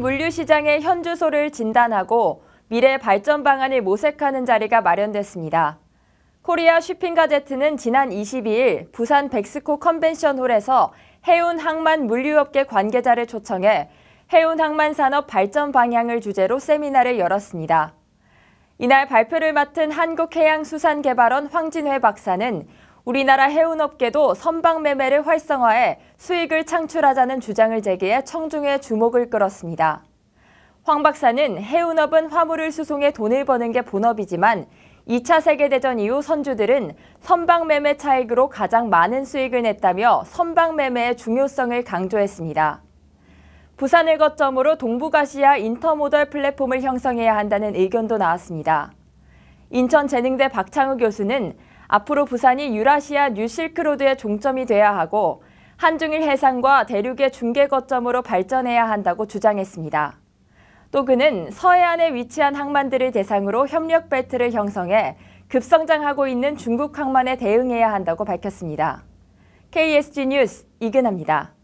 물류시장의 현주소를 진단하고 미래 발전 방안을 모색하는 자리가 마련됐습니다. 코리아 쇼핑가제트는 지난 22일 부산 백스코 컨벤션홀에서 해운 항만 물류업계 관계자를 초청해 해운 항만 산업 발전 방향을 주제로 세미나를 열었습니다. 이날 발표를 맡은 한국해양수산개발원 황진회 박사는 우리나라 해운업계도 선박 매매를 활성화해 수익을 창출하자는 주장을 제기해 청중의 주목을 끌었습니다. 황 박사는 해운업은 화물을 수송해 돈을 버는 게 본업이지만 2차 세계대전 이후 선주들은 선박 매매 차익으로 가장 많은 수익을 냈다며 선박 매매의 중요성을 강조했습니다. 부산을 거점으로 동북아시아 인터모델 플랫폼을 형성해야 한다는 의견도 나왔습니다. 인천재능대 박창우 교수는 앞으로 부산이 유라시아 뉴실크로드의 종점이 돼야 하고 한중일 해상과 대륙의 중계 거점으로 발전해야 한다고 주장했습니다. 또 그는 서해안에 위치한 항만들을 대상으로 협력 벨트를 형성해 급성장하고 있는 중국 항만에 대응해야 한다고 밝혔습니다. KSG 뉴스 이근합니다.